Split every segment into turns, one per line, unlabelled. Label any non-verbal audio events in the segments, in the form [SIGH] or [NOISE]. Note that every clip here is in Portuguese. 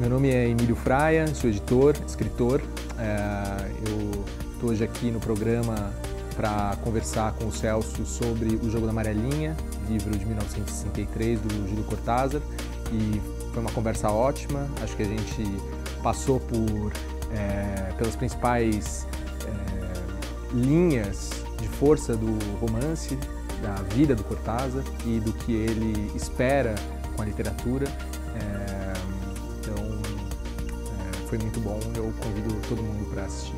Meu nome é Emílio Fraia, sou editor, escritor. É, eu estou hoje aqui no programa para conversar com o Celso sobre O Jogo da Amarelinha, livro de 1963 do Júlio Cortázar. E foi uma conversa ótima, acho que a gente passou por é, pelas principais é, linhas de força do romance, da vida do Cortázar e do que ele espera com a literatura. É, foi muito bom. Eu convido todo mundo para assistir.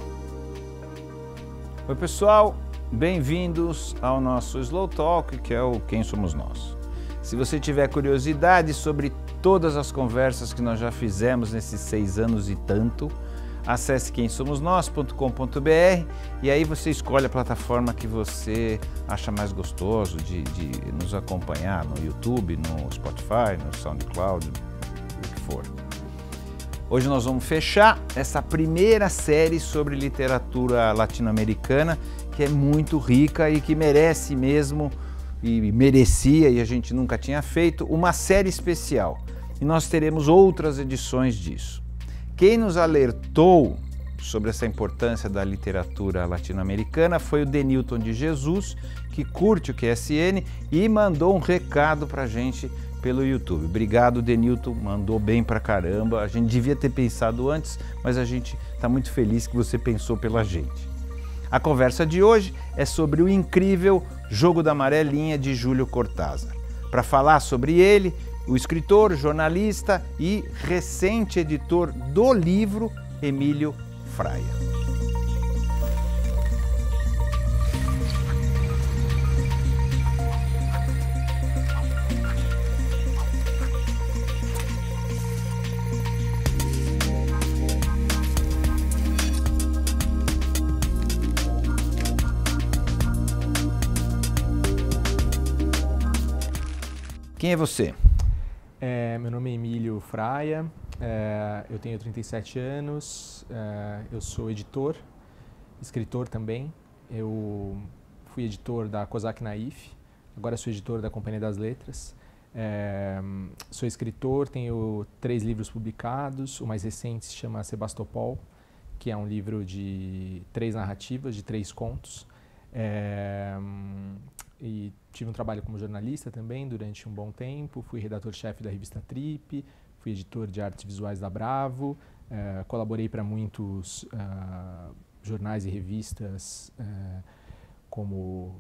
Oi, pessoal. Bem-vindos ao nosso Slow Talk, que é o Quem Somos Nós. Se você tiver curiosidade sobre todas as conversas que nós já fizemos nesses seis anos e tanto, acesse quemsomosnós.com.br e aí você escolhe a plataforma que você acha mais gostoso de, de nos acompanhar no YouTube, no Spotify, no SoundCloud, o que for. Hoje nós vamos fechar essa primeira série sobre literatura latino-americana, que é muito rica e que merece mesmo, e merecia, e a gente nunca tinha feito, uma série especial. E nós teremos outras edições disso. Quem nos alertou sobre essa importância da literatura latino-americana foi o Denilton de Jesus, que curte o QSN e mandou um recado para a gente pelo YouTube. Obrigado, Denilton, mandou bem pra caramba. A gente devia ter pensado antes, mas a gente está muito feliz que você pensou pela gente. A conversa de hoje é sobre o incrível Jogo da Amarelinha de Júlio Cortázar. Para falar sobre ele, o escritor, jornalista e recente editor do livro, Emílio Fraia. Quem é você?
É, meu nome é Emílio Fraia, é, eu tenho 37 anos, é, eu sou editor, escritor também. Eu fui editor da COSAC Naif, agora sou editor da Companhia das Letras. É, sou escritor, tenho três livros publicados, o mais recente se chama Sebastopol, que é um livro de três narrativas, de três contos. É, e tive um trabalho como jornalista também durante um bom tempo. Fui redator-chefe da revista Trip, fui editor de artes visuais da Bravo, uh, colaborei para muitos uh, jornais e revistas uh, como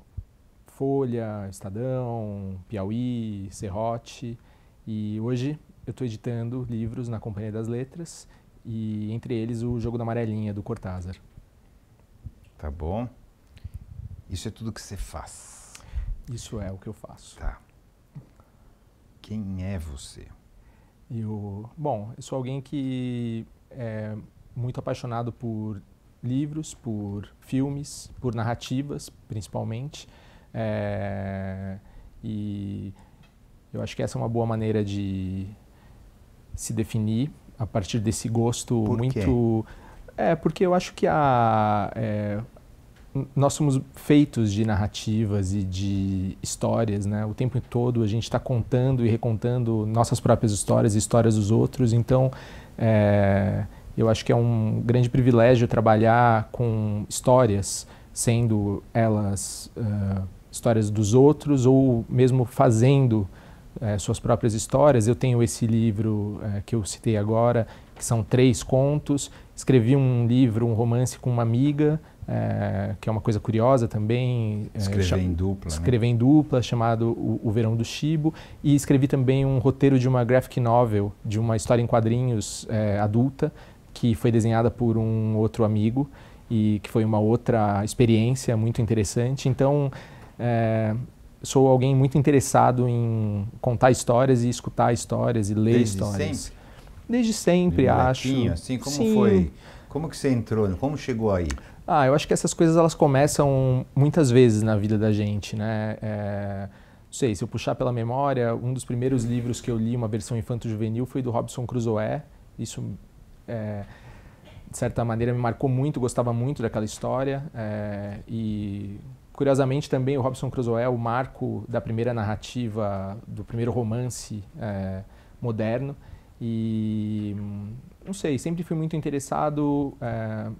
Folha, Estadão, Piauí, Serrote. E hoje eu estou editando livros na Companhia das Letras e entre eles o Jogo da Amarelinha do Cortázar. Tá bom. Isso é tudo que você faz. Isso é o que eu faço.
Tá. Quem é você?
Eu, bom, eu sou alguém que é muito apaixonado por livros, por filmes, por narrativas, principalmente. É, e eu acho que essa é uma boa maneira de se definir a partir desse gosto por muito. Quê? É, porque eu acho que a, é, nós somos feitos de narrativas e de histórias, né? O tempo todo a gente está contando e recontando nossas próprias histórias e histórias dos outros. Então, é, eu acho que é um grande privilégio trabalhar com histórias, sendo elas é, histórias dos outros ou mesmo fazendo é, suas próprias histórias. Eu tenho esse livro é, que eu citei agora, que são três contos. Escrevi um livro, um romance com uma amiga é, que é uma coisa curiosa também. É, escrever é, em dupla. Né? Escrever né? em dupla, chamado o, o, Verão do Chibo. E escrevi também um roteiro de uma graphic novel, de uma história em quadrinhos é, adulta, que foi desenhada por um outro amigo e que foi uma outra experiência muito interessante. Então, é, sou alguém muito interessado em contar histórias e escutar histórias e ler Desde histórias. Sempre? Desde sempre, Desde acho. Assim, como Sim. foi? Como que você entrou? Como chegou aí? Ah, eu acho que essas coisas elas começam muitas vezes na vida da gente, né? É, não sei, se eu puxar pela memória, um dos primeiros livros que eu li, uma versão infanto-juvenil, foi do Robson Crusoe. Isso, é, de certa maneira, me marcou muito, gostava muito daquela história. É, e, curiosamente, também o Robson Crusoe é o marco da primeira narrativa, do primeiro romance é, moderno. E, hum, não sei, sempre fui muito interessado é,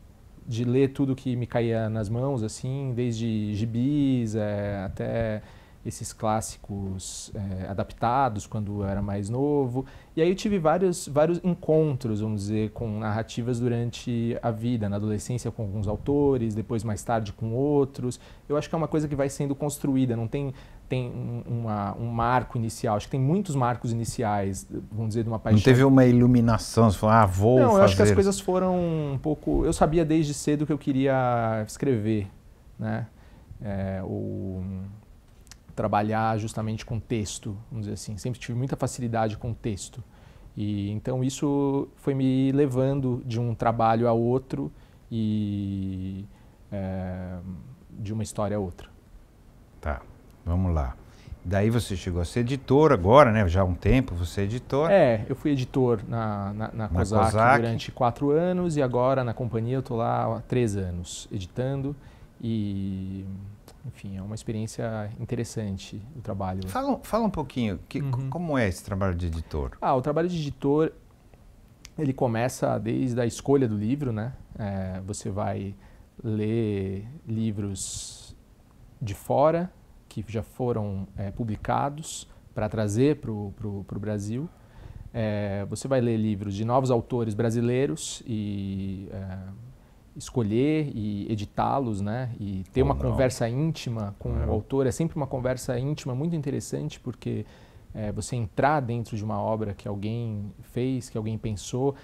de ler tudo que me caía nas mãos, assim, desde gibis é, até esses clássicos é, adaptados quando eu era mais novo. E aí eu tive vários, vários encontros, vamos dizer, com narrativas durante a vida, na adolescência com alguns autores, depois mais tarde com outros. Eu acho que é uma coisa que vai sendo construída, não tem tem uma, um marco inicial, acho que tem muitos marcos iniciais, vamos dizer, de uma paixão. Não teve
uma iluminação, você falou, ah, vou Não, fazer. eu acho que as coisas
foram um pouco... Eu sabia desde cedo que eu queria escrever, né? É, ou hum, trabalhar justamente com texto, vamos dizer assim. Sempre tive muita facilidade com texto. E então isso foi me levando de um trabalho a outro e é, de uma história a outra. Tá. Vamos lá. Daí
você chegou a ser editor agora, né? Já há um tempo você é
editor. É, eu fui editor na, na, na, na COSAC, COSAC, durante quatro anos e agora na companhia eu estou lá há três anos editando e, enfim, é uma experiência interessante o trabalho. Fala, fala um pouquinho, que, uhum. como é esse trabalho de editor? Ah, o trabalho de editor, ele começa desde a escolha do livro, né? É, você vai ler livros de fora, que já foram é, publicados para trazer para o Brasil. É, você vai ler livros de novos autores brasileiros e é, escolher e editá-los, né? E ter uma não. conversa íntima com é. o autor é sempre uma conversa íntima muito interessante porque você entrar dentro de uma obra que alguém fez, que alguém pensou,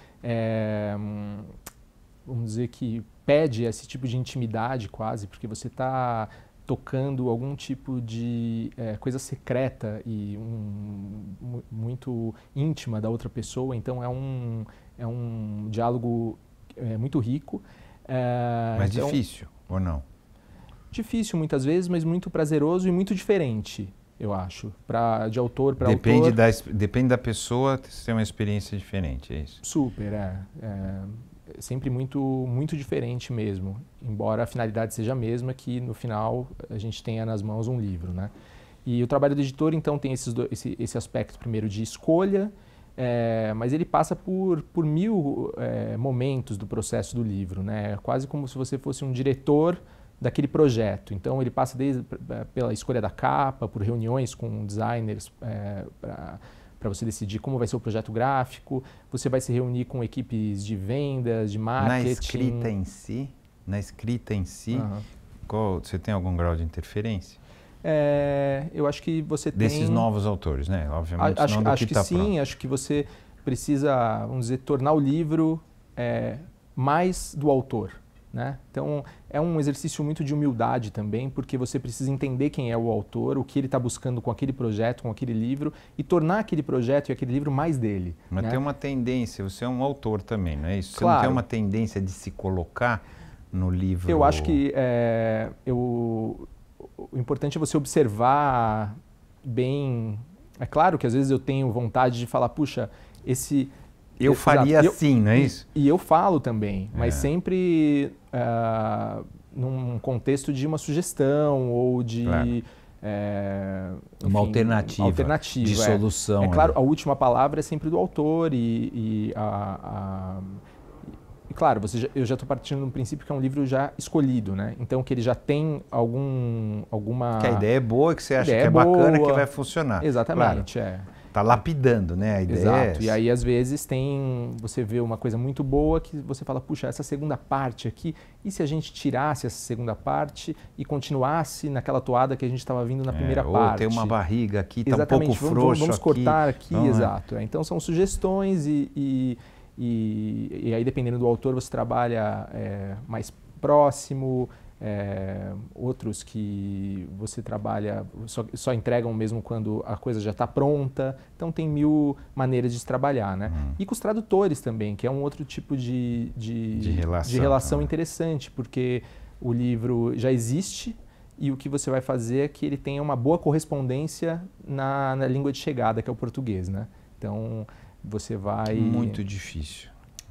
vamos dizer que pede esse tipo de intimidade quase, porque você está tocando algum tipo de é, coisa secreta e um, muito íntima da outra pessoa. Então é um, é um diálogo é, muito rico. É, mas então, difícil ou não? Difícil muitas vezes, mas muito prazeroso e muito diferente, eu acho. Pra, de autor para autor.
Da, depende da pessoa ter uma experiência diferente, é isso?
Super, é. é é sempre muito, muito diferente mesmo, embora a finalidade seja a mesma, que no final a gente tenha nas mãos um livro. Né? E o trabalho do editor, então, tem esses esse, esse aspecto primeiro de escolha, é, mas ele passa por, por mil é, momentos do processo do livro, né? É quase como se você fosse um diretor daquele projeto. Então ele passa desde eh, pela escolha da capa, por reuniões com designers é, para para você decidir como vai ser o projeto gráfico, você vai se reunir com equipes de vendas, de marketing. Na escrita em
si, na escrita em si, uhum.
qual, você tem algum grau de interferência? É, eu acho que você Desses tem... Desses novos autores, né? Obviamente, acho, acho que, que tá sim, pronto. acho que você precisa, vamos dizer, tornar o livro é, mais do autor. Né? Então, é um exercício muito de humildade também, porque você precisa entender quem é o autor, o que ele está buscando com aquele projeto, com aquele livro, e tornar aquele projeto e aquele livro mais dele. Mas né? tem uma tendência, você é
um autor também, não é isso? Você claro. não tem uma tendência de se colocar no livro? Eu acho
que é, eu, o importante é você observar bem. É claro que às vezes eu tenho vontade de falar, puxa, esse eu faria assim, não é isso? E, e eu falo também, mas é. sempre uh, num contexto de uma sugestão ou de. Claro. É, enfim, uma alternativa, alternativa de é. solução. É claro, a última palavra é sempre do autor e, e a, a claro, já, eu já estou partindo do princípio que é um livro já escolhido, né? Então que ele já tem algum alguma que a ideia é boa, que você acha que é, boa, é bacana, que vai funcionar. Exatamente, claro. é.
Tá lapidando, né? A ideia Exato. É e assim.
aí, às vezes, tem. Você vê uma coisa muito boa que você fala, puxa, essa segunda parte aqui, e se a gente tirasse essa segunda parte e continuasse naquela toada que a gente estava vindo na é, primeira ou parte? Ou tem uma barriga aqui, está Exatamente. um pouco vamos, frouxo. Vamos, cortar aqui, aqui então, é. exato. É. Então são sugestões e, e, e, e, aí, dependendo do autor, você trabalha é, mais próximo. É, outros que você trabalha, só, só, entregam mesmo quando a coisa já está pronta. Então, tem mil maneiras de se trabalhar. Né? Uhum. E com os tradutores também, que é um outro tipo de, de, de relação, de relação né? interessante, porque o livro já existe e o que você vai fazer é que ele tenha uma boa correspondência na, na língua de chegada, que é o português. Né? Então, você vai. Muito
difícil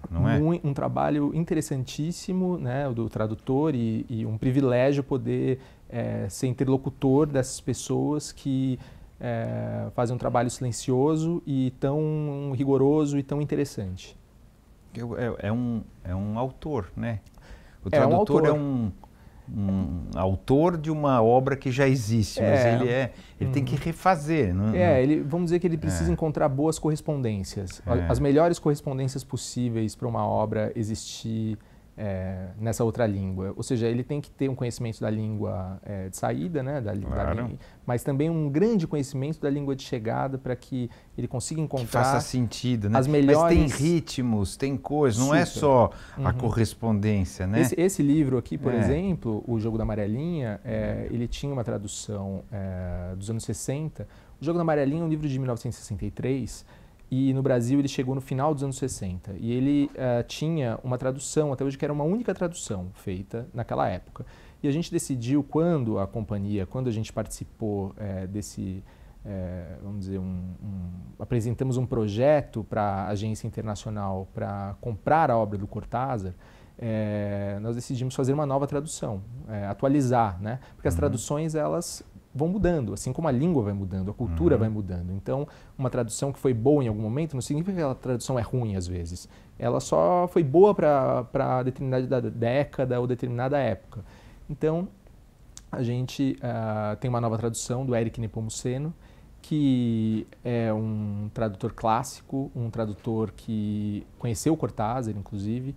não é? Um, um trabalho interessantíssimo né, do tradutor e, e um privilégio poder é, ser interlocutor dessas pessoas que é, fazem um trabalho silencioso e tão rigoroso e tão interessante. É, é um, é um autor, né? O tradutor é, é um, autor. é
um um autor de uma obra que já existe, mas é. ele é, ele tem que uhum. refazer,
não, é? é? Ele, vamos dizer que ele precisa é. encontrar boas correspondências, é. as melhores correspondências possíveis para uma obra existir é, nessa outra língua. Ou seja, ele tem que ter um conhecimento da língua é, de saída, né, da, claro. da, mas também um grande conhecimento da língua de chegada para que ele consiga encontrar. Que faça sentido, né? As melhores... Mas tem
ritmos, tem coisas, não é só uhum. a correspondência, né? Esse, esse livro aqui, por é. exemplo,
O Jogo da Amarelinha, é, uhum. ele tinha uma tradução é, dos anos 60. O Jogo da Amarelinha é um livro de 1963 e no Brasil ele chegou no final dos anos 60. E ele uh, tinha uma tradução, até hoje, que era uma única tradução feita naquela época. E a gente decidiu, quando a companhia, quando a gente participou é, desse, é, vamos dizer, um, um, apresentamos um projeto para a agência internacional para comprar a obra do Cortázar, é, nós decidimos fazer uma nova tradução, atualizar, né? Porque uhum. as traduções, elas vão mudando, assim como a língua vai mudando, a cultura uhum. vai mudando. Então, uma tradução que foi boa em algum momento não significa que a tradução é ruim às vezes. Ela só foi boa para determinada década ou determinada época. Então, a gente uh, tem uma nova tradução do Eric Nepomuceno, que é um tradutor clássico, um tradutor que conheceu o Cortázar, inclusive,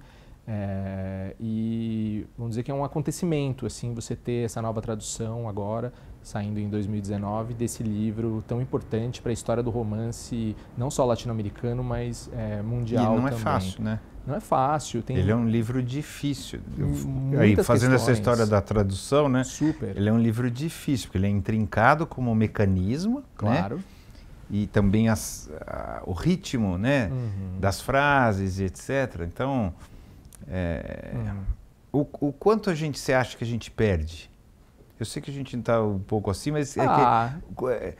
é, e vamos dizer que é um acontecimento, assim, você ter essa nova tradução agora, saindo em 2019, desse livro tão importante para a história do romance, não só latino-americano, mas é, mundial também. E não é fácil, né? Não é fácil. Tem ele é
um livro difícil. aí, fazendo questões. essa história da tradução, né? Super. Ele é um livro difícil, porque ele é intrincado como mecanismo. Né? Claro. Né? E também as, a, o ritmo, né? Uhum. Das frases e etc. Então, é, uhum. o, o quanto a gente se acha que a gente perde? Eu sei que a gente está um pouco assim, mas ah. é que. Ah. É,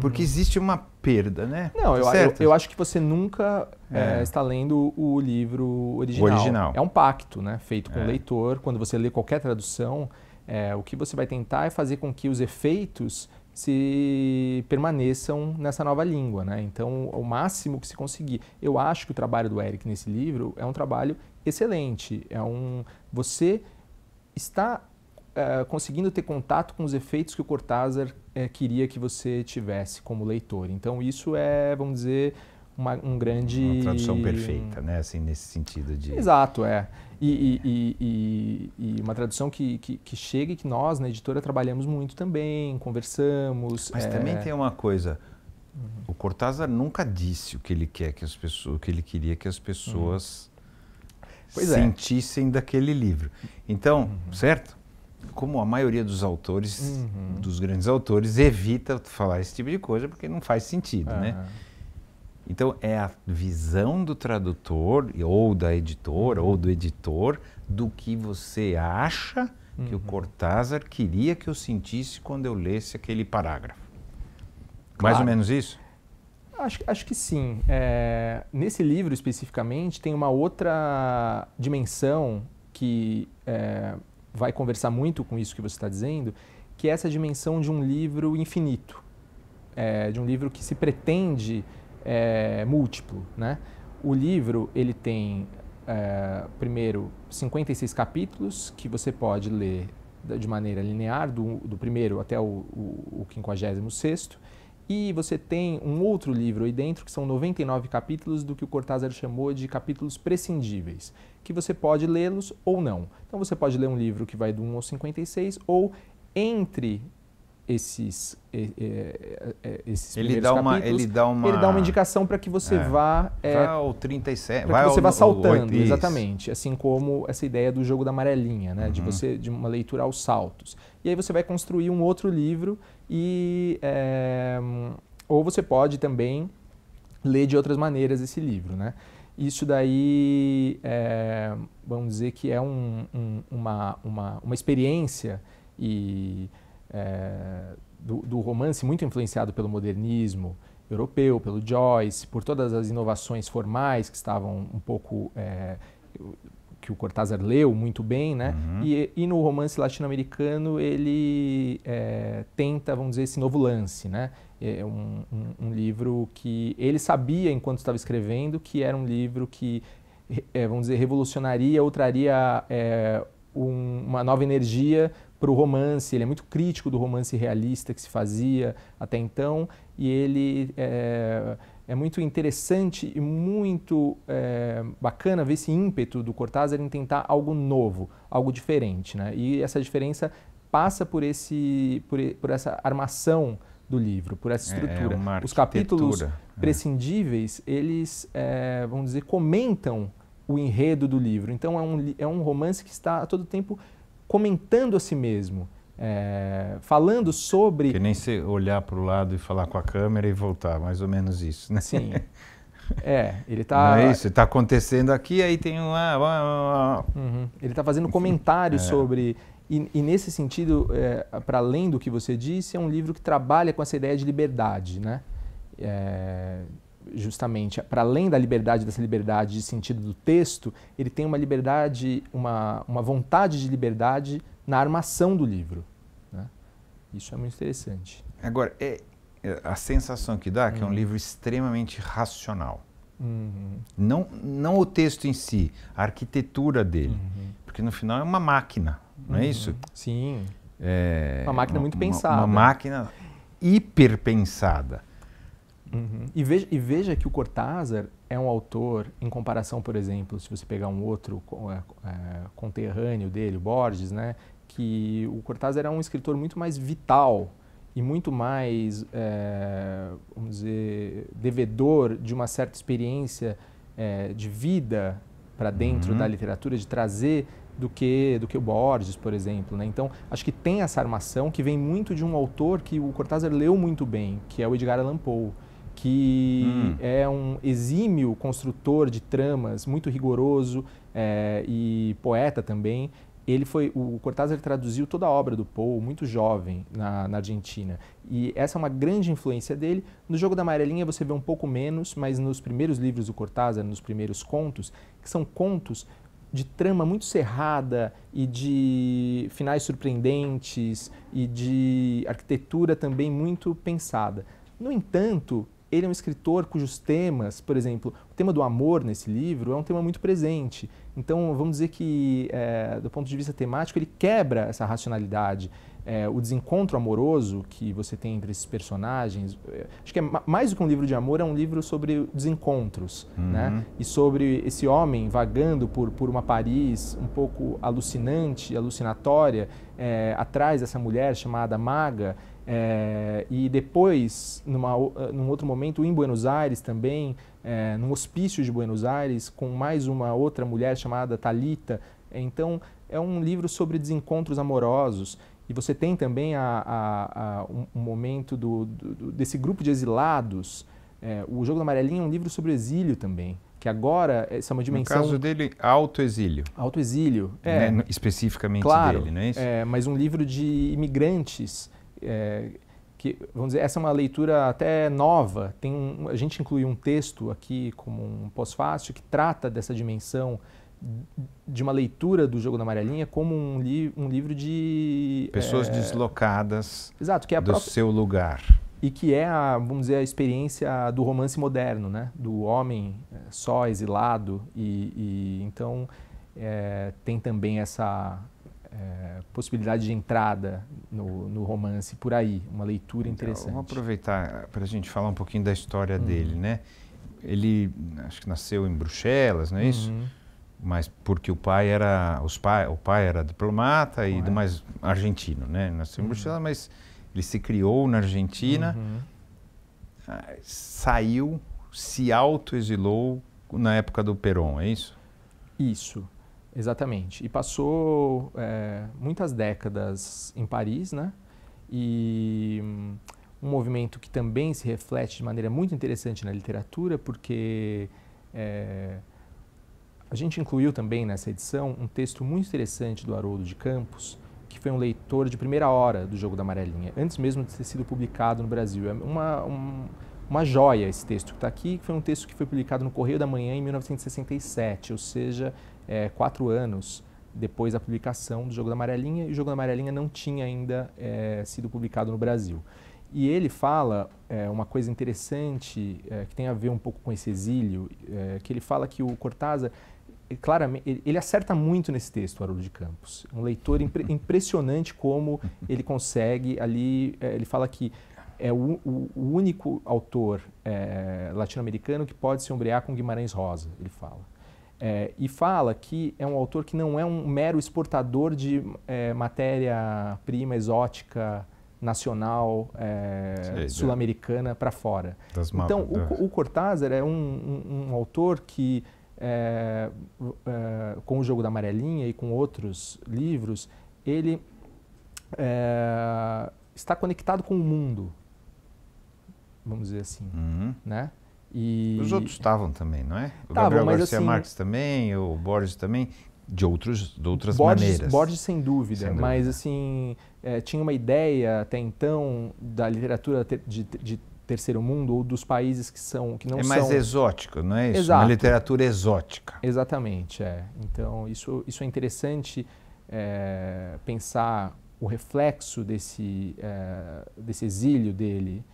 porque uhum. existe uma perda, né? Não, tá eu, eu,
eu acho que você nunca é. É, está lendo o livro original. O original. É um pacto, né? Feito com o é. leitor. Quando você lê qualquer tradução, é, o que você vai tentar é fazer com que os efeitos se permaneçam nessa nova língua, né? Então, o máximo que se conseguir. Eu acho que o trabalho do Eric nesse livro é um trabalho excelente. É um você está eh, conseguindo ter contato com os efeitos que o Cortázar eh, queria que você tivesse como leitor. Então isso é, vamos dizer, uma, um grande... Uma tradução perfeita,
né? Assim, nesse sentido de... Exato, é.
E, e, e, e, uma tradução que, que, que chega e que nós, na editora, trabalhamos muito também, conversamos. Mas é... também tem
uma coisa. Uhum. O Cortázar nunca disse o que ele quer que as pessoas, o que ele queria que as uhum. pessoas uhum. sentissem é. daquele livro. Então, uhum. certo? como a maioria dos autores, uhum. dos grandes autores, evita falar esse tipo de coisa porque não faz sentido, uhum. né? É. Então é a visão do tradutor ou da editora ou do editor do que você acha que uhum. o Cortázar queria que eu sentisse quando eu lesse aquele parágrafo. Claro. Mais ou menos isso?
Acho, acho que sim. É, nesse livro especificamente tem uma outra dimensão que é, vai conversar muito com isso que você está dizendo, que é essa dimensão de um livro infinito, é, de um livro que se pretende é, múltiplo. Né? O livro ele tem, é, primeiro, 56 capítulos que você pode ler de maneira linear, do, do primeiro até o, o, o 56 e você tem um outro livro aí dentro, que são 99 capítulos do que o Cortázar chamou de capítulos prescindíveis, que você pode lê-los ou não. Então você pode ler um livro que vai do 1 ao 56, ou entre esses, é, é, esses ele dá uma, capítulos, ele dá uma ele dá uma indicação para que você é. vá vai ao 37 vai que você ao, vá saltando exatamente assim como essa ideia do jogo da amarelinha né uhum. de você de uma leitura aos saltos e aí você vai construir um outro livro e, é, ou você pode também ler de outras maneiras esse livro. Né? Isso daí, é, vamos dizer que é um, um, uma, uma, uma experiência e, é, do, do romance muito influenciado pelo modernismo europeu, pelo Joyce, por todas as inovações formais que estavam um pouco é, que o Cortázar leu muito bem, né? Uhum. E, e, no romance latino-americano ele é, tenta, vamos dizer, esse novo lance, né? É um, um, um, livro que ele sabia enquanto estava escrevendo que era um livro que, é, vamos dizer, revolucionaria ou traria é, um, uma nova energia para o romance. Ele é muito crítico do romance realista que se fazia até então e ele é, é muito interessante e muito é, bacana ver esse ímpeto do Cortázar em tentar algo novo, algo diferente. Né? E essa diferença passa por, esse, por, por essa armação do livro, por essa é, estrutura. É Os capítulos né? prescindíveis, eles, é, vamos dizer, comentam o enredo do livro. Então, é um, é um romance que está a todo tempo comentando a si mesmo é,
falando sobre. Que nem se olhar para o lado e falar com a câmera e voltar, mais ou menos isso, né? Sim. [LAUGHS]
É, ele está. É isso,
está acontecendo
aqui, aí tem um. Ah, uhum. Ele está fazendo comentários é. sobre. E, e, nesse sentido, é, para além do que você disse, é um livro que trabalha com essa ideia de liberdade, né? É, justamente para além da liberdade dessa liberdade de sentido do texto, ele tem uma liberdade, uma, uma vontade de liberdade na armação do livro. Né? Isso é muito interessante. Agora, é, é a sensação
que dá é que hum. é um uhum. livro extremamente racional.
Uhum.
Não, não o texto em si, a arquitetura dele. Uhum. Porque no final é uma máquina, não uhum. é isso? Uhum. Sim. É, uma máquina uma, muito pensada. Uma máquina hiperpensada.
Uhum. E, veja, e, veja, que o Cortázar é um autor, em comparação, por exemplo, se você pegar um outro é, é, conterrâneo dele, Borges, né, que o Cortázar é um escritor muito mais vital e muito mais, é, vamos dizer, devedor de uma certa experiência é, de vida para dentro uhum. da literatura, de trazer do que do que o Borges, por exemplo. Né? Então, acho que tem essa armação que vem muito de um autor que o Cortázar leu muito bem, que é o Edgar Allan Poe que hum. é um exímio construtor de tramas, muito rigoroso é, e poeta também. Ele foi, o Cortázar traduziu toda a obra do Poe, muito jovem, na, na, Argentina. E essa é uma grande influência dele. No Jogo da Amarelinha você vê um pouco menos, mas nos primeiros livros do Cortázar, nos primeiros contos, que são contos de trama muito cerrada e de finais surpreendentes e de arquitetura também muito pensada. No entanto, ele é um escritor cujos temas, por exemplo, o tema do amor nesse livro é um tema muito presente. Então, vamos dizer que, é, do ponto de vista temático, ele quebra essa racionalidade. É, o desencontro amoroso que você tem entre esses personagens. É, acho que é mais do que um livro de amor, é um livro sobre desencontros, uhum. né? E sobre esse homem vagando por, por uma Paris um pouco alucinante, alucinatória, é, atrás dessa mulher chamada Maga. É, e depois, numa, eh, num outro momento, em Buenos Aires também, é, num hospício de Buenos Aires, com mais uma outra mulher chamada Talita. Então, é um livro sobre desencontros amorosos. E você tem também a, a, a um, momento do, do, desse grupo de exilados. É, o Jogo da Amarelinha é um livro sobre exílio também que agora essa é uma dimensão... No caso
dele, autoexílio.
Autoexílio, né, é. Né? Especificamente claro, dele, não é isso? É, mas um livro de imigrantes é, que, vamos dizer, essa é uma leitura até nova. Tem um, a gente inclui um texto aqui como um pós-fácil que trata dessa dimensão de uma leitura do jogo da amarelinha como um, li um livro de é, pessoas é...
deslocadas Exato, que é do própria... seu lugar
e que é a, vamos dizer a experiência do romance moderno né do homem é, só exilado e, e então é, tem também essa é, possibilidade de entrada no, no, romance por aí, uma leitura então, interessante. Então, vamos aproveitar para a gente falar
um pouquinho da história uhum. dele, né? Ele acho que nasceu em Bruxelas, não é isso? Uhum. Mas porque o pai era os pai, o pai era diplomata e do mais argentino, né? Nasceu em uhum. Bruxelas, mas ele se criou na Argentina, uhum. ah, saiu, se autoexilou na época do Perón, é isso?
Isso. Exatamente. E passou é, muitas décadas em Paris, né? E hum, um movimento que também se reflete de maneira muito interessante na literatura, porque é, a gente incluiu também nessa edição um texto muito interessante do Haroldo de Campos, que foi um leitor de primeira hora do Jogo da Amarelinha, antes mesmo de ter sido publicado no Brasil. É uma, um, uma joia esse texto que está aqui, que foi um texto que foi publicado no Correio da Manhã em 1967, ou seja, é, quatro anos depois da publicação do Jogo da Amarelinha, e o Jogo da Amarelinha não tinha ainda é, sido publicado no Brasil. E ele fala é, uma coisa interessante é, que tem a ver um pouco com esse exílio, é, que ele fala que o Cortázar claramente, ele, ele, acerta muito nesse texto, Haroldo de Campos. Um leitor impre, impressionante como ele consegue ali, é, ele fala que é o, o, o único autor é, latino-americano que pode se ombrear com Guimarães Rosa, ele fala. É, e fala que é um autor que não é um mero exportador de é, matéria-prima exótica nacional é, né? sul-americana para fora. Das então, o, é. o Cortázar é um, um, um autor que, é, é, com o Jogo da Amarelinha e com outros livros, ele está conectado com o mundo, vamos dizer assim, uhum. né? E... Os outros estavam também, não é? O tavam, Gabriel Garcia assim, Marques também,
o Borges também, de, outros, de outras Borges, maneiras. Borges sem dúvida, sem dúvida. mas
assim, é, tinha uma ideia até então da literatura de, de terceiro mundo ou dos países que são que não é são... mais exótico não é isso Exato. uma literatura exótica exatamente é então isso isso é interessante é, pensar o reflexo desse é, desse exílio dele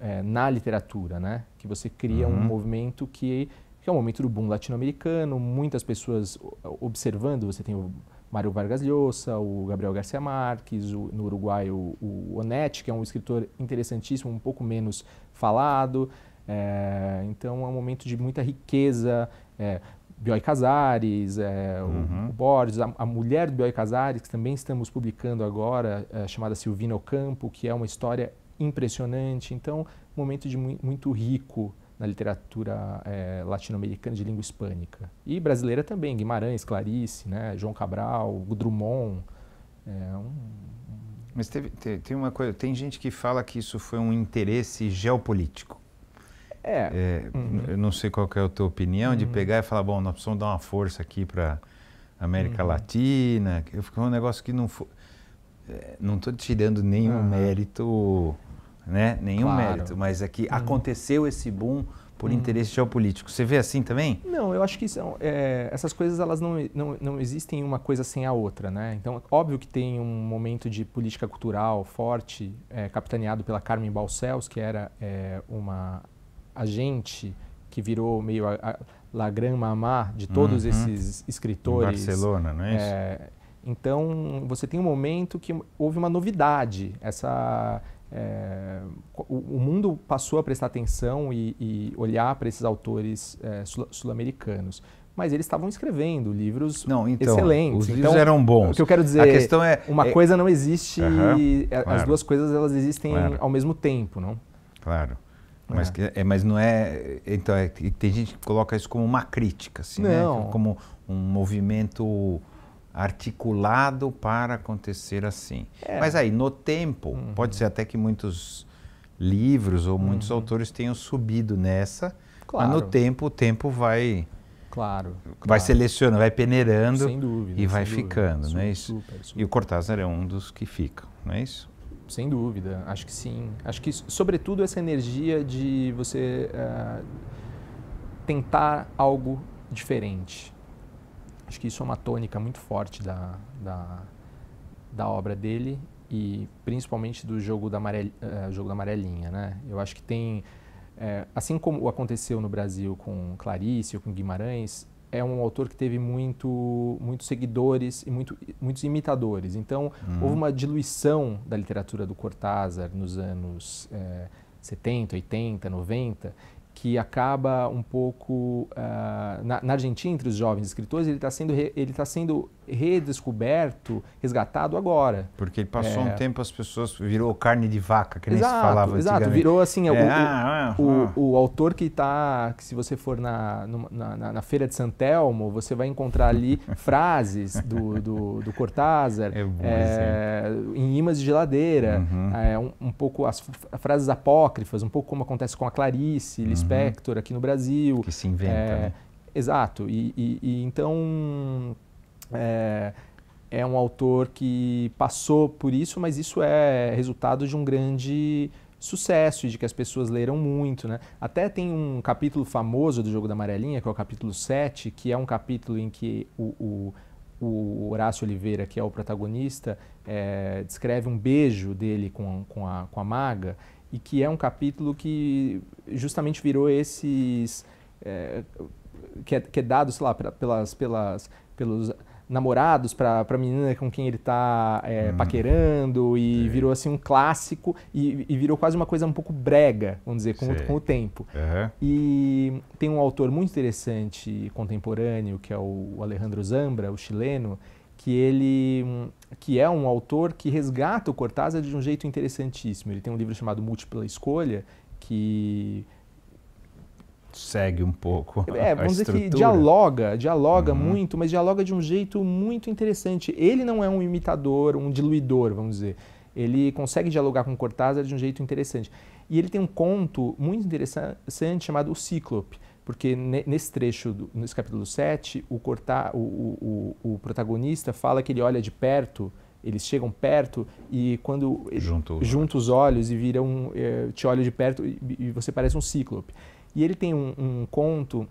é, na literatura, né? Que você cria uhum. um movimento que, que, é um momento do boom latino-americano, muitas pessoas é, observando, você tem o Mário Vargas Llosa, o Gabriel Garcia Marques, o, no Uruguai o, o Onetti, que é um escritor interessantíssimo, um pouco menos falado. É, então é um momento de muita riqueza. É, Bioy Casares, é, uhum. o, o, Borges, a, a, mulher do Bioy Casares, que também estamos publicando agora, é, chamada Silvina Ocampo, que é uma história impressionante. Então, um momento de mu muito rico na literatura é, latino-americana de língua hispânica. E brasileira também, Guimarães, Clarice, né, João Cabral, Drummond. É, um...
Mas teve, te, tem uma coisa, tem gente que fala que isso foi um interesse geopolítico. É. é uhum. Eu não sei qual é a tua opinião, uhum. de pegar e falar, bom, nós precisamos dar uma força aqui para América uhum. Latina. Eu fico é um negócio que não foi... É, não estou tirando nenhum ah. mérito né? Nenhum claro. mérito, mas é que hum. aconteceu esse boom por hum. interesse geopolítico. Você vê assim também?
Não, eu acho que são, é, é, essas coisas elas não, não, não existem uma coisa sem a outra, né? Então, óbvio que tem um momento de política cultural forte, é, capitaneado pela Carmen Balcells, que era é, uma agente que virou meio a, a la gran mamá de todos uhum. esses escritores. Em Barcelona, não é isso? É, então, você tem um momento que houve uma novidade, essa é, o, o, mundo passou a prestar atenção e, e olhar para esses autores é, sul-americanos. Mas eles estavam escrevendo livros não, então, excelentes. Os então, livros eram bons. O que eu quero dizer a questão é uma é, coisa não existe, é, as claro, duas coisas elas existem claro. ao mesmo tempo, não? Claro. É. Mas,
é. mas não é. Então, é, tem gente que coloca isso como uma crítica, assim, né? não. Né? como um movimento articulado para acontecer assim. É. Mas aí, no tempo, uhum. pode ser até que muitos livros ou muitos uhum. autores tenham subido nessa, claro. mas no tempo, o tempo vai.
Claro, claro. Vai selecionando, vai peneirando dúvida, e vai ficando, super, não é isso? Super, super.
E o Cortázar é um dos que ficam,
não é isso? Sem dúvida, acho que sim. Acho que, sobretudo, essa energia de você uh, tentar algo diferente, Acho que isso é uma tônica muito forte da, da, da obra dele e principalmente do jogo da, uh, jogo da amarelinha, né? Eu acho que tem, é, assim como aconteceu no Brasil com Clarice ou com Guimarães, é um autor que teve muito, muitos seguidores e muito, muitos imitadores. Então, uhum. houve uma diluição da literatura do Cortázar nos anos é, 70, 80, 90, que acaba um pouco uh, na, na, Argentina entre os jovens escritores ele está sendo ele está sendo redescoberto, resgatado agora. Porque ele passou é... um
tempo, as pessoas virou carne de vaca, que exato, nem se falava Exato, virou assim, é, o, ah,
o, ah. o, ah. o, autor que está, que se você for na, na, na, na Feira de Santelmo, você vai encontrar ali [LAUGHS] frases do, do, do Cortázar, é é, em imãs de geladeira, uhum. é, um, um, pouco as frases apócrifas, um pouco como acontece com a Clarice, uhum. Lispector aqui no Brasil. Que se inventa. É, né? Exato, e, e, e então é, é um autor que passou por isso, mas isso é resultado de um grande sucesso e de que as pessoas leram muito, né? Até tem um capítulo famoso do Jogo da Amarelinha, que é o capítulo 7, que é um capítulo em que o, o, o Horácio Oliveira, que é o protagonista, é, descreve um beijo dele com, com, a, com a maga, e que é um capítulo que justamente virou esses... É, que, é, que é dado, sei lá, pelas, pelas, pelos namorados para a menina com quem ele está é, hum. paquerando e Sim. virou assim um clássico e, e, virou quase uma coisa um pouco brega, vamos dizer, com, o, com o tempo. Uhum. E tem um autor muito interessante contemporâneo que é o Alejandro Zambra, o chileno, que ele que é um autor que resgata o Cortázar de um jeito interessantíssimo. Ele tem um livro chamado Múltipla Escolha que
segue um pouco.
É, vamos dizer que dialoga, dialoga uhum. muito, mas dialoga de um jeito muito interessante. Ele não é um imitador, um diluidor, vamos dizer. Ele consegue dialogar com Cortázar de um jeito interessante. E ele tem um conto muito interessante chamado O Cíclope, porque nesse trecho, nesse capítulo 7, o, Corta, o, o, o protagonista fala que ele olha de perto eles chegam perto e quando junta os, junta olhos. os olhos e viram eh, te olha de perto e, e você parece um cíclope e ele tem um, um conto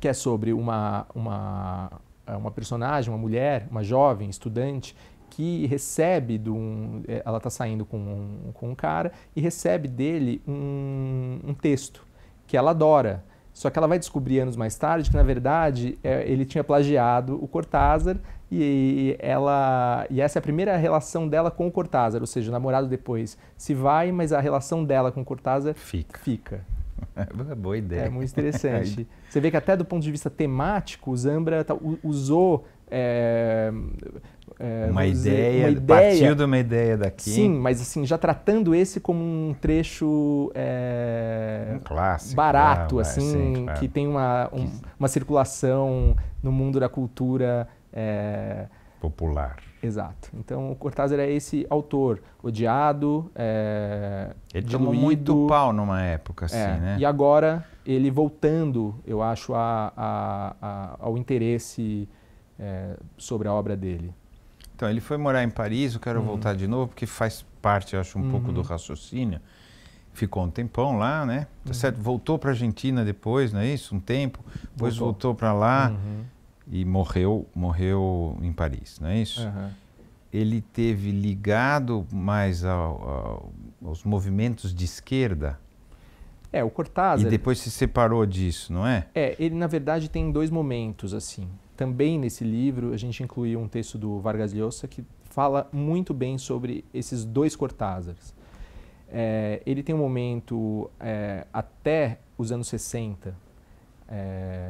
que é sobre uma, uma, é, uma personagem, uma mulher, uma jovem estudante que recebe de um. É, ela está saindo com um, com um cara e recebe dele um, um, texto que ela adora. Só que ela vai descobrir anos mais tarde que, na verdade, é, ele tinha plagiado o Cortázar e, e, ela. E essa é a primeira relação dela com o Cortázar, ou seja, o namorado depois se vai, mas a relação dela com o Cortázar fica. fica.
É boa ideia. É muito interessante.
[LAUGHS] Você vê que até do ponto de vista temático, o Zambra tá, usou é, é, uma, ideia, dizer, uma ideia, partiu de uma ideia daqui. Sim, mas assim, já tratando esse como um trecho é, um clássico, barato, né? assim, sim, claro. Tipo, que é. tem uma, um, uma circulação no mundo da cultura é, popular. Exato. Então o Cortázar é esse autor odiado, é, ele diluído. Tomou muito pau
numa época, é, assim, é, né? E
agora ele voltando, eu acho, a, a, a, ao interesse é, sobre a obra dele. Então ele foi morar em Paris. Eu quero uhum. voltar de novo
porque faz parte, eu acho, um uhum. pouco do uhum. raciocínio. Ficou um tempão lá, né? Tá uhum. certo? Voltou para a Argentina depois, não é isso? Um tempo. Depois voltou, voltou para lá. Uhum e morreu, morreu em Paris, não é isso? Uhum. Ele teve ligado mais ao, ao, aos movimentos de esquerda.
É, o Cortázar. E depois
se separou disso, não é?
É, ele na verdade tem dois momentos assim. Também nesse livro a gente incluiu um texto do Vargas Llosa que fala muito bem sobre esses dois Cortázares. É, ele tem um momento é, até os anos 60 é,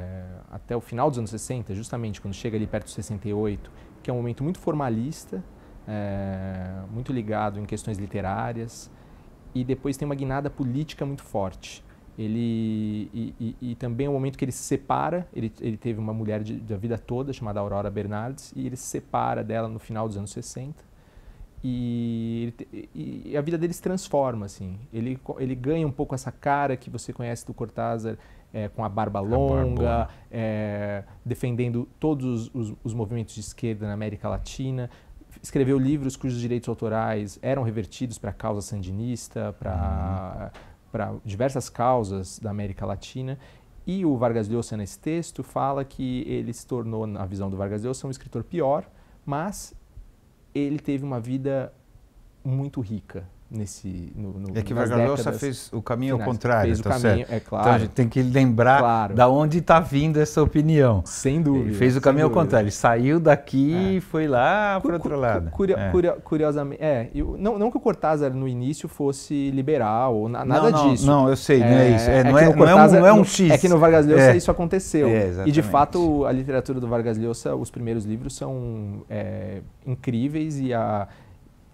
até o final dos anos 60, justamente quando chega ali perto de 68, que é um momento muito formalista, é, muito ligado em questões literárias, e depois tem uma guinada política muito forte. Ele e, e, e também é um momento que ele se separa. Ele, ele teve uma mulher de, da vida toda chamada Aurora Bernardes e ele se separa dela no final dos anos 60. E, e, a vida dele se transforma assim ele ele ganha um pouco essa cara que você conhece do Cortázar é, com a barba longa, a é, defendendo todos os, os movimentos de esquerda na América Latina escreveu livros cujos direitos autorais eram revertidos para a causa sandinista, para uhum. diversas causas da América Latina. E o Vargas Llosa, nesse texto, fala que ele se tornou, na visão do Vargas Llosa, um escritor pior, mas ele teve uma vida muito rica, nesse no, no, é que Vargas fez o caminho finais, ao contrário fez o então, caminho, certo. é claro então a gente
tem que lembrar claro. da onde está vindo essa opinião sem dúvida ele fez o caminho dúvida. ao contrário ele saiu daqui é. e foi lá para outro lado curio é. curio
curiosamente é eu, não, não que o Cortázar no início fosse liberal ou na, nada não, não, disso não eu sei é, não é isso é, é, é não, é, não, é um, não é um x é que no Vargas Llosa isso aconteceu e de fato a literatura do Vargas Llosa os primeiros livros são incríveis e a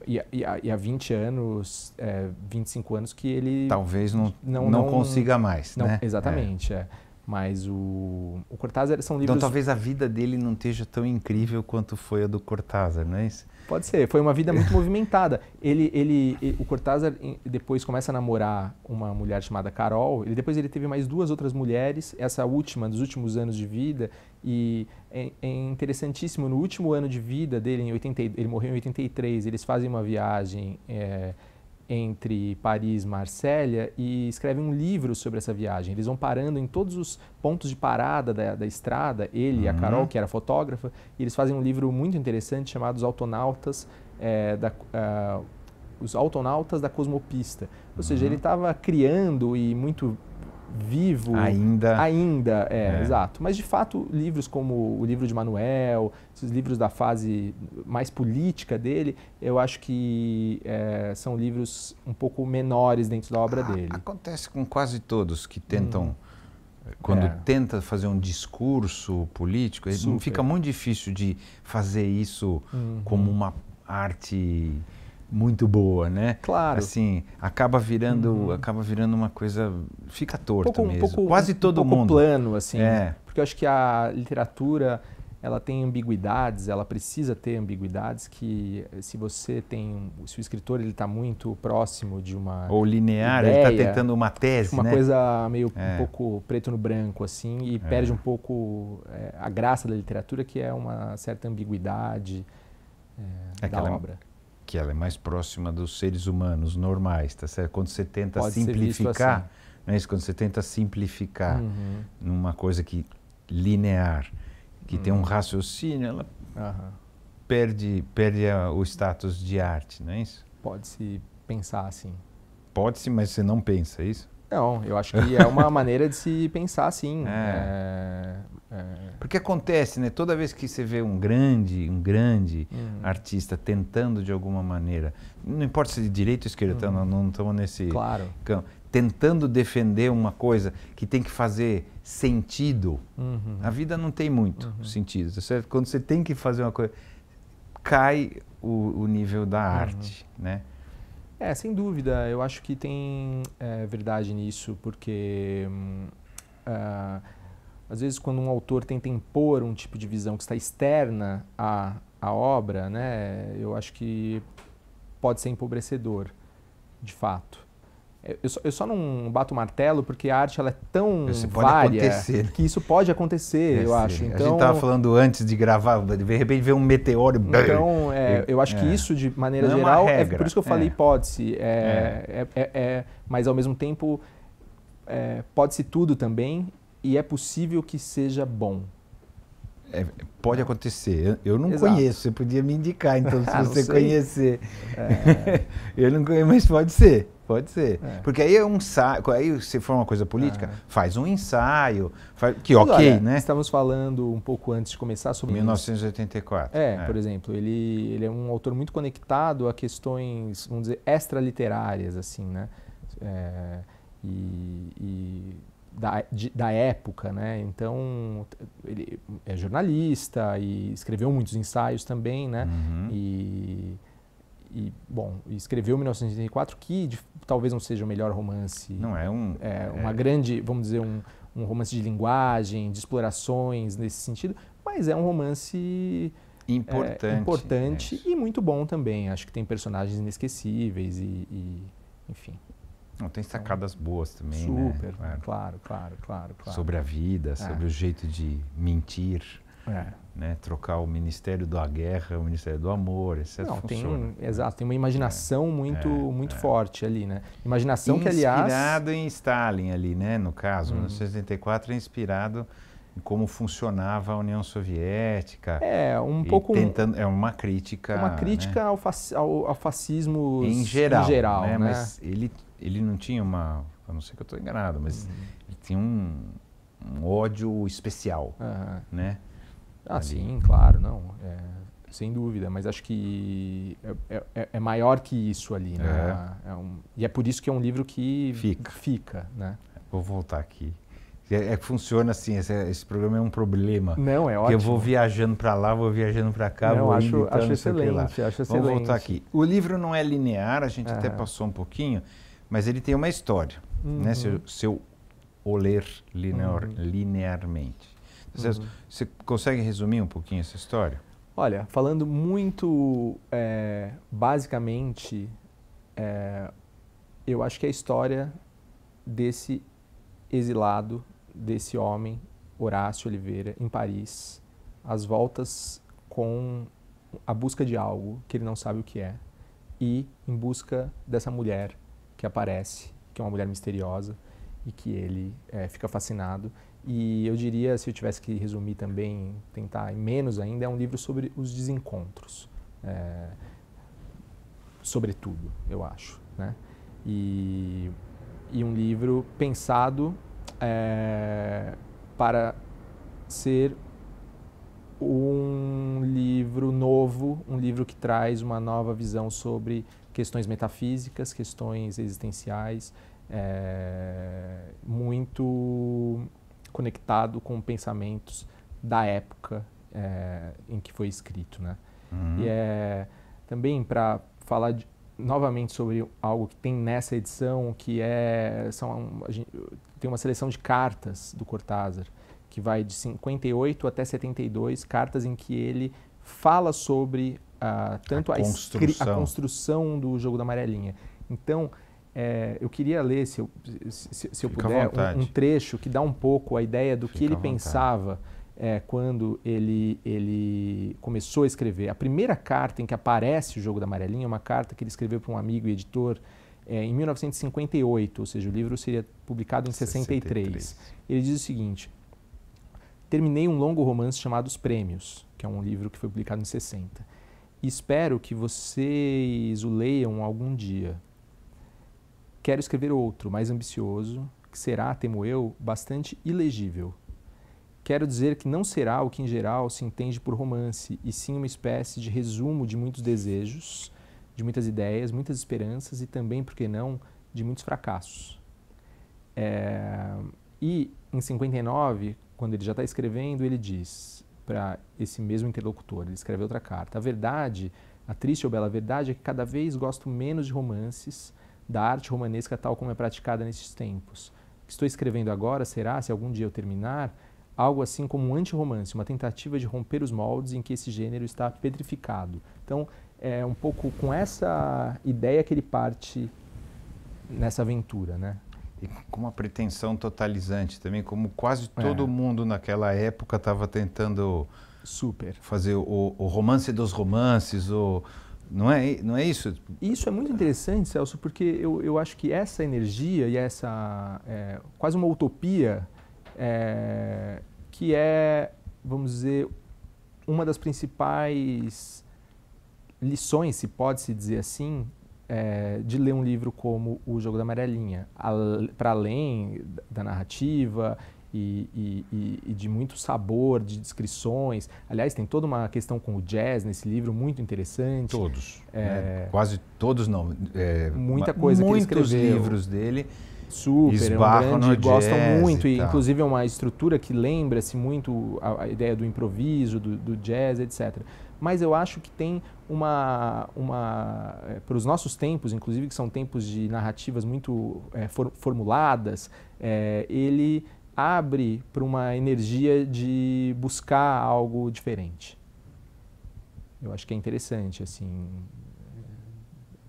e, e, e há 20 anos, é, 25 anos que ele... Talvez não, não, não, não consiga mais, não, né? Exatamente, é. é. Mas o, o Cortázar são então livros... Então talvez a vida dele
não esteja tão incrível quanto foi a do Cortázar, não é isso?
Pode ser, foi uma vida muito [LAUGHS] movimentada. Ele, ele, ele, o Cortázar depois começa a namorar uma mulher chamada Carol. Ele, depois ele teve mais duas outras mulheres. Essa última dos últimos anos de vida e é, é interessantíssimo. No último ano de vida dele, em 80, ele morreu em 83. Eles fazem uma viagem é, entre Paris e Marsella e escreve um livro sobre essa viagem. Eles vão parando em todos os pontos de parada da, da estrada, ele e a uhum. Carol, que era fotógrafa, e eles fazem um livro muito interessante chamado Os Autonautas, é, da, uh, Os Autonautas da Cosmopista. Ou uhum. seja, ele estava criando e muito vivo. Ainda. Ainda, é, é, exato. Mas, de fato, livros como o livro de Manuel, esses livros da fase mais política dele, eu acho que é, são livros um pouco menores dentro da obra ah, dele. Acontece com quase todos
que tentam. Hum. Eh, quando é. tenta fazer um discurso político, Super. fica muito difícil de fazer isso uhum. como uma arte muito boa, né? Claro. Assim, acaba virando, uhum. acaba virando uma coisa, fica torto um pouco, mesmo. Um pouco, Quase todo um pouco mundo. plano, assim. É.
Porque eu acho que a literatura, ela tem ambiguidades, ela precisa ter ambiguidades que se você tem, se o escritor ele está muito próximo de uma ou linear, tá ideia, ele está tentando uma tipo, tese, uma né? coisa meio é. um pouco preto no branco assim e é. perde um pouco é, a graça da literatura que é uma certa ambiguidade é, é da obra
que ela é mais próxima dos seres humanos normais, tá certo? Quando você tenta Pode simplificar, assim. não é isso? Quando você tenta simplificar uhum. numa coisa que linear, que uhum. tem um uhum. raciocínio, ela uhum. perde perde o status de arte, não é isso?
Pode se pensar assim.
Pode se, mas você não pensa é isso? Não, eu acho que é uma [LAUGHS]
maneira de se pensar assim. É. É... É. Porque acontece, né? Toda vez
que você vê um grande, um grande uhum. artista tentando de alguma maneira, não importa se é de direita ou esquerda, tá? uhum. não estamos nesse claro. campo, tentando defender uma coisa que tem que fazer sentido. Uhum. A vida não tem muito uhum. sentido, tá certo? Quando você tem que fazer uma coisa, cai o, o nível da uhum. arte, né?
É, sem dúvida. Eu acho que tem é, verdade nisso, porque... uh, às vezes quando um autor tenta impor um tipo de visão que está externa à, à obra, né, eu acho que pode ser empobrecedor, de fato. É, eu só, eu só não bato martelo porque a arte ela é tão isso vária que isso pode acontecer, é eu sim. acho. Então, a gente estava então, falando antes
de gravar, de repente vê um meteoro. Então, é, eu acho é. que isso, de maneira não é geral, é, por isso que eu falei é.
hipótese. é, é, mas, ao mesmo tempo, é, pode-se tudo também e é possível que seja bom. É, pode acontecer. Eu não Exato. conheço,
você podia me indicar, então, se [LAUGHS] ah, você conhecer.
É...
[LAUGHS] eu não conheço, mas pode ser. Pode ser. É. Porque aí é um ensaio. Aí, se for uma coisa política, é. faz um ensaio. Faz, que mas, ok, olha,
né? Estamos falando um pouco antes de começar sobre. 1984. É, é, por exemplo, ele, ele é um autor muito conectado a questões, vamos dizer, extraliterárias, assim, né? É, e, e da, de, da época, né? Então ele é jornalista e escreveu muitos ensaios também, né? Uhum. E, e, bom, escreveu 1984 que de, talvez não seja o melhor romance. Não é um é, é. uma é... grande, vamos dizer um, um romance de linguagem, de explorações nesse sentido, mas é um romance é, importante, é, importante e muito bom também. Acho que tem personagens inesquecíveis e, e enfim. Não, tem então, sacadas então, boas também, né? super, né? claro. claro. claro, claro, claro, Sobre a vida, é. sobre o
jeito de mentir, é. né? Trocar o Ministério da Guerra, o Ministério do Amor, etc. Não, funciona.
tem, exato, tem uma imaginação é. muito, é, muito é. forte ali, né? Imaginação inspirado que, aliás...
Inspirado em Stalin ali, né? No caso, hum. 1974 é inspirado como funcionava a União Soviética. É, um pouco. Tentando, é uma crítica. Uma crítica né?
ao, ao, ao, fascismo em geral. Em geral né? Né? Mas
ele ele não tinha uma. A não ser que eu estou enganado, mas uhum. ele tinha um, um ódio especial.
Uhum. Né? Ah, Ali. sim, claro, não. É, sem dúvida, mas acho que é, é, é, é maior que isso ali, né? É. É um, e é por isso que é um livro que fica, fica né? Vou voltar
aqui. É, é, funciona assim, esse, esse, programa é um problema. Não, é ótimo. Eu vou viajando para lá, vou viajando para cá, não, vou acho, indo, então, acho excelente, Acho Vamos voltar aqui. O livro não é linear, a gente até passou um pouquinho, mas ele tem uma história, uhum. né? Seu se eu uhum. linear, uhum. linearmente. Você, uhum. você consegue resumir um pouquinho essa história?
Olha, falando muito é, basicamente, é, eu acho que a história desse exilado, desse homem, Horácio Oliveira, em Paris, as voltas com a busca de algo que ele não sabe o que é e em busca dessa mulher que aparece, que é uma mulher misteriosa e que ele é, fica fascinado. E eu diria, se eu tivesse que resumir também, tentar menos ainda, é um livro sobre os desencontros, é, eh, sobretudo, eu acho. Né? E, e um livro pensado é, para ser um livro novo, um livro que traz uma nova visão sobre questões metafísicas, questões existenciais, é, muito conectado com pensamentos da época é, em que foi escrito, né? Uhum. E é, também para falar de, novamente sobre algo que tem nessa edição, que é são gente, tem uma seleção de cartas do Cortázar que vai de 58 até 72 cartas em que ele fala sobre a, tanto a, a, construção. a, construção. do jogo da amarelinha. Então, é, eu queria ler, se eu, se, se eu puder, um, um, trecho que dá um pouco a ideia do Fica que ele pensava é, quando ele, ele começou a escrever. A primeira carta em que aparece o jogo da amarelinha é uma carta que ele escreveu para um amigo e editor é, em 1958, ou seja, o livro seria publicado em 63. 63. Ele diz o seguinte: Terminei um longo romance chamado Os Prêmios, que é um livro que foi publicado em 60 Espero que vocês o leiam algum dia. Quero escrever outro, mais ambicioso, que será, temo eu, bastante ilegível. Quero dizer que não será o que em geral se entende por romance, e sim uma espécie de resumo de muitos desejos, de muitas ideias, muitas esperanças e também, por que não, de muitos fracassos. É... E em 59, quando ele já está escrevendo, ele diz: para esse mesmo interlocutor. Ele escreve outra carta. A verdade, a triste ou bela verdade, é que cada vez gosto menos de romances, da arte romanesca tal como é praticada nesses tempos. O que estou escrevendo agora será, se algum dia eu terminar, algo assim como um anti-romance, uma tentativa de romper os moldes em que esse gênero está petrificado. Então, é um pouco com essa ideia que ele parte nessa aventura, né?
e com uma pretensão totalizante também, como quase é. todo é. mundo naquela época estava tentando super fazer o, o, romance dos romances, o não é não é isso? Isso é muito
interessante, Celso, porque eu, eu acho que essa energia e essa é, quase uma utopia é, que é vamos dizer uma das principais lições, se pode se dizer assim, é, de ler um livro como O Jogo da Amarelinha, para além da narrativa e, e, e, de muito sabor, de descrições. Aliás, tem toda uma questão com o jazz nesse livro muito interessante. Todos. É, né? Quase todos não. É, muita coisa muitos que ele escreveu. livros dele. Super, é um grande, gostam muito. E, e inclusive é uma estrutura que lembra-se muito a, a, ideia do improviso, do, do jazz, etc mas eu acho que tem uma, uma é, para os nossos tempos, inclusive que são tempos de narrativas muito é, for, formuladas, é, ele abre para uma energia de buscar algo diferente. Eu acho que é interessante assim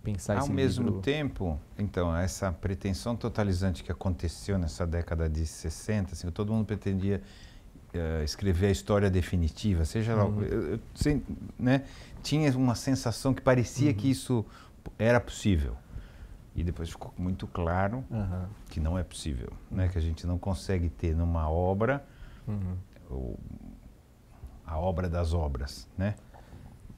pensar Ao mesmo livro.
tempo, então, essa pretensão totalizante que aconteceu nessa década de 60, assim, todo mundo pretendia uh, escrever a história definitiva, seja lá, uhum. eu, eu, sem, né, tinha uma sensação que parecia uhum. que isso era possível. E depois ficou muito claro uhum. que não é possível, né, que a gente não consegue ter numa obra uhum. a obra das
obras, né?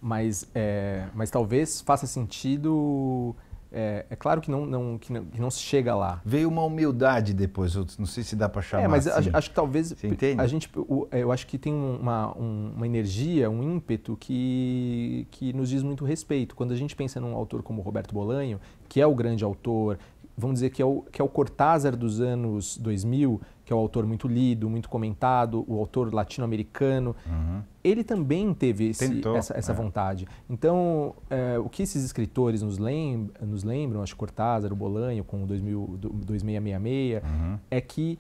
Mas, é, mas talvez faça sentido é, é, claro que não, não, que não, que não, se chega lá.
Veio uma humildade depois, eu não sei se dá para chamar. É, mas assim. acho que talvez a gente,
eu, eu acho que tem uma, uma energia, um ímpeto que, que nos diz muito respeito. Quando a gente pensa num autor como Roberto Bolanho, que é o grande autor, vamos dizer que é o, que é o Cortázar dos anos 2000, que é um autor muito lido, muito comentado, o autor latino-americano. Uhum ele também teve esse, Tentou, essa, essa é. vontade. Então, é, o que esses escritores nos, lembra, nos lembram, acho que Cortázar, o Bolanho com o 2000, 2666, uhum. é que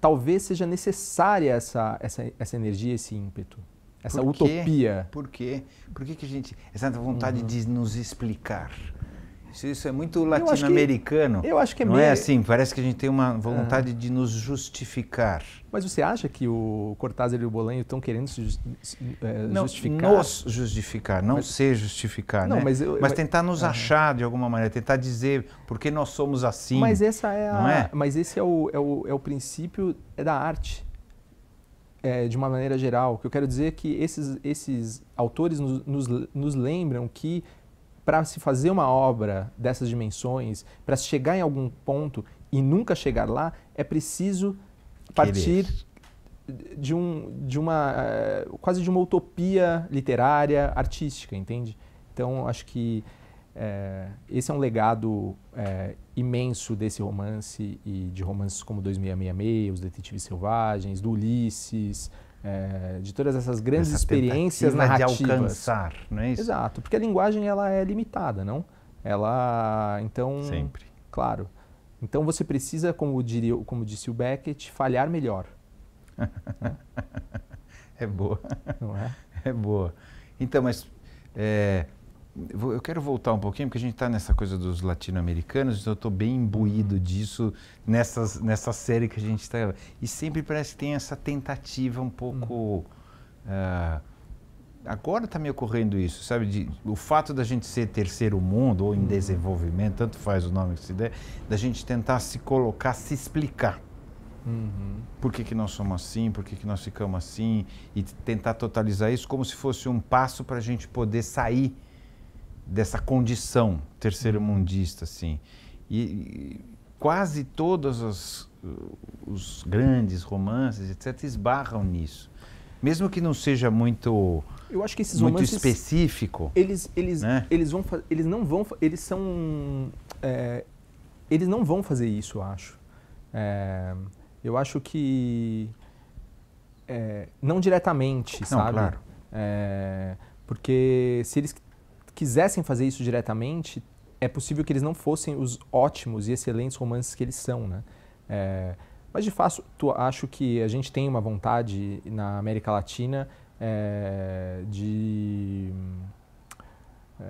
talvez seja necessária essa, essa, essa energia, esse ímpeto, essa Por utopia. Quê? Por quê? Por que, que a gente. Essa vontade uhum. de nos explicar.
Isso é muito latino-americano. Eu, eu, acho que é Não é meio... é assim,
parece que a gente tem uma vontade ah. de nos justificar. Mas você acha que o Cortázar e o Bolanho estão querendo se just, é, eh, não, justificar? Nos
justificar, não mas, se justificar, não, né? Mas, eu, mas tentar nos
achar de alguma maneira, tentar dizer
por que nós somos assim.
Mas essa é, é? a, é? Mas esse é o, é o, é o princípio é da arte. É, de uma maneira geral. O que eu quero dizer é que esses, esses autores nos, nos, nos lembram que para se fazer uma obra dessas dimensões, para chegar em algum ponto e nunca chegar lá, é preciso partir de, um, de uma eh, quase de uma utopia literária, artística, entende? Então acho que é, esse é um legado é, imenso desse romance e de romances como 2666, Os Detetives Selvagens, do Ulisses, é, de todas essas grandes Essa experiências narrativas. de alcançar, não é isso? Exato, porque a linguagem ela é limitada, não? Ela, então... Sempre. Claro. Então você precisa, como, diria, como disse o Beckett, falhar melhor. [LAUGHS] é boa. Não é? É
boa. Então, mas é, eu quero voltar um pouquinho, porque a gente está nessa coisa dos latino-americanos, então eu estou bem imbuído disso nessas, nessa série que a gente está. E sempre parece que tem essa tentativa um pouco. Uh, agora está me ocorrendo isso, sabe? De, o fato da gente ser terceiro mundo ou em hum. desenvolvimento, tanto faz o nome que se der, da gente tentar se colocar, se explicar. Uhum. Por que, que, nós somos assim? Por que, que, nós ficamos assim? E tentar totalizar isso como se fosse um passo para a gente poder sair dessa condição terceiro-mundista, assim. E, e quase todos os, os grandes romances, etc., esbarram nisso. Mesmo que não seja muito
eu acho que esses muito romances, específico eles eles né? eles vão eles não vão eles são é, eles não vão fazer isso eu acho é, eu acho que é, não diretamente não, sabe claro. É, porque se eles quisessem fazer isso diretamente, é possível que eles não fossem os ótimos e excelentes romances que eles são, né? É, mas de fato, acho que a gente tem uma vontade na América Latina é, de é,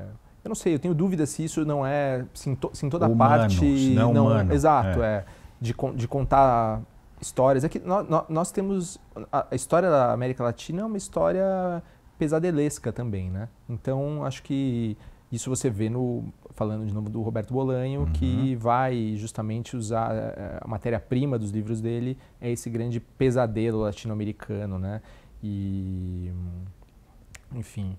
eu não sei, eu tenho dúvida se isso não é se em, to, se em toda humano, parte não, não é humano, exato é, é de, de contar histórias. É que nós, nós temos. A história da América Latina é uma história pesadelesca também, né? Então, acho que isso você vê no falando de novo do Roberto Bolanho, uhum. que vai justamente usar eh, a matéria-prima dos livros dele é esse grande pesadelo latino-americano, né? E enfim,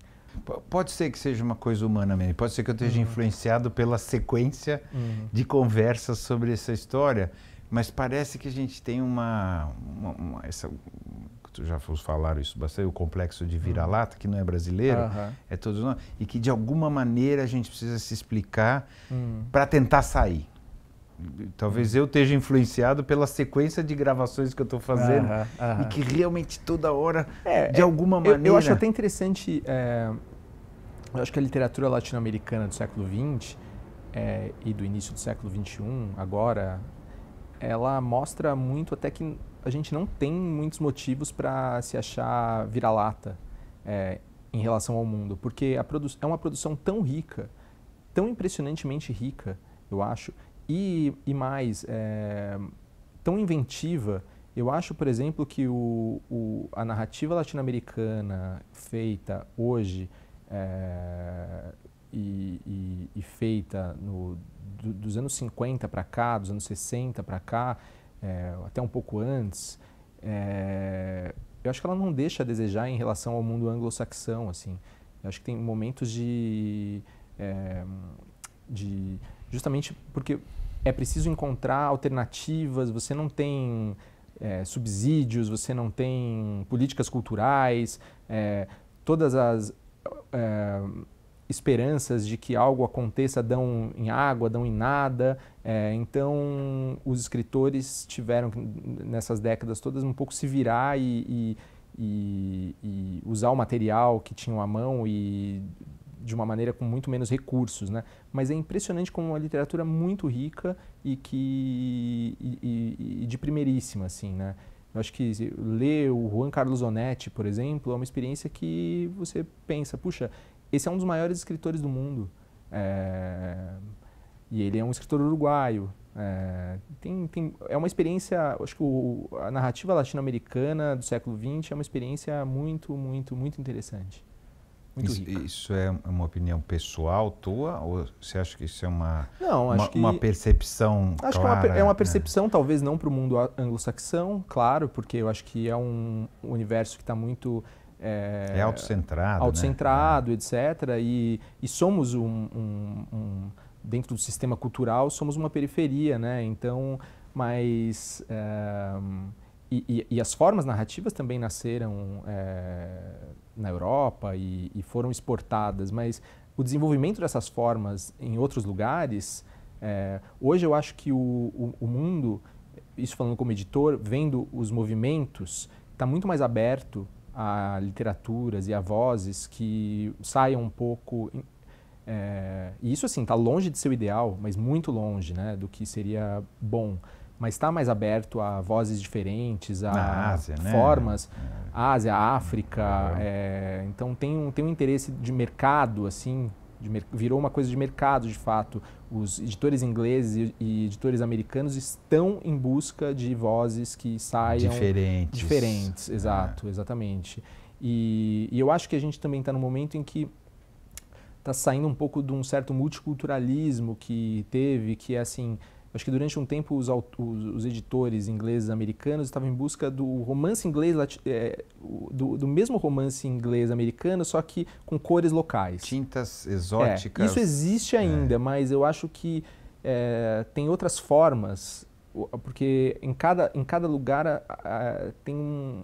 Pode ser que seja uma coisa humana mesmo. Pode ser que eu esteja uhum. influenciado pela sequência uhum. de conversas sobre essa história, mas parece que a gente tem uma, uma, uma essa já falaram isso bastante, o complexo de vira-lata, que não é brasileiro, uhum. é todos nós, e que de alguma maneira a gente precisa se explicar uhum. para tentar sair. Talvez hum. eu esteja influenciado pela sequência de gravações que eu estou fazendo e que realmente toda hora, é, é de alguma maneira. Eu, eu, acho até
interessante, é, eu acho que a literatura latino-americana do século XX eh, e do início do século XXI, agora, ela mostra muito até que a gente não tem muitos motivos para se achar vira-lata é, em relação ao mundo, porque é uma produção tão rica, tão impressionantemente rica, eu acho, e, e mais, é, tão inventiva. Eu acho, por exemplo, que o, o, a narrativa latino-americana feita hoje é, e, e, e, feita no, do, dos anos 50 para cá, dos anos 60 para cá, é, até um pouco antes, é, eu acho que ela não deixa a desejar em relação ao mundo anglo-saxão, assim. Eu acho que tem momentos de, é, de justamente porque é preciso encontrar alternativas, você não tem é, subsídios, você não tem políticas culturais, é, todas as é, esperanças de que algo aconteça dão em água, dão em nada. É, então, os escritores tiveram, nessas décadas todas, um pouco se virar e, e, e usar o material que tinham à mão e de uma maneira com muito menos recursos, né? Mas é impressionante como uma literatura muito rica e que e, e de primeiríssima, assim, né? Eu acho que ler o Juan Carlos Onetti, por exemplo, é uma experiência que você pensa, puxa, esse é um dos maiores escritores do mundo. É, e ele é um escritor uruguaio. É, tem, tem, é uma experiência, acho que o, a narrativa latino-americana do século XX é uma experiência muito, muito, muito interessante. Muito isso,
rica. isso é uma opinião pessoal tua ou você acha que isso é uma,
não, uma, que, uma, percepção Acho clara, que é uma, é uma percepção, né? talvez não para o mundo anglo-saxão, claro, porque eu acho que é um universo que está muito é, é autocentrado. Né? Autocentrado, né? etc. E, e somos um, um, um, Dentro do sistema cultural, somos uma periferia, né? Então, mas. É, e, e, e, as formas narrativas também nasceram é, na Europa e, e, foram exportadas, mas o desenvolvimento dessas formas em outros lugares, é, hoje eu acho que o, o, o, mundo, isso falando como editor, vendo os movimentos, está muito mais aberto a literaturas e a vozes que saiam um pouco. É, e isso, assim, está longe de ser o ideal, mas muito longe né, do que seria bom. Mas está mais aberto a vozes diferentes, a Ásia, né? formas. Né? Ásia, África. É. É, então tem um, tem um interesse de mercado, assim, virou uma coisa de mercado, de fato. Os editores ingleses e editores americanos estão em busca de vozes que saiam diferentes. Diferentes, ah. exato, é. exatamente. E, e eu acho que a gente também está num momento em que está saindo um pouco de um certo multiculturalismo que teve, que é assim, Acho que durante um tempo os, os editores ingleses americanos estavam em busca do romance inglês, é, do, do, mesmo romance inglês americano, só que com cores locais. Tintas é, exóticas. É, isso existe é. ainda, é. mas eu acho que é, tem outras formas, porque em cada, em cada lugar a, a, tem um